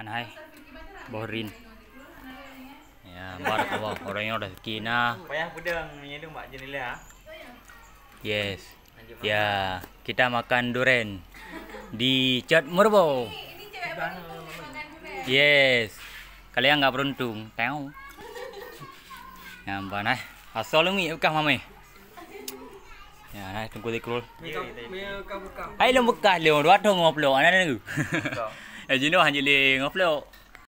Ayan, hai bohrin ya barakallah orangnya udah kina payah budang ini mbak lah. yes ya kita makan duren di Cot Murbo. yes kalian nggak beruntung tahu ya mbak nah assalamualaikum kah mami Ya, nah, tunggu dikrul. Hai, lo bekah lo, dua dong ngop lo, anak-anak. Eh, Gino, hanya li ngoflo.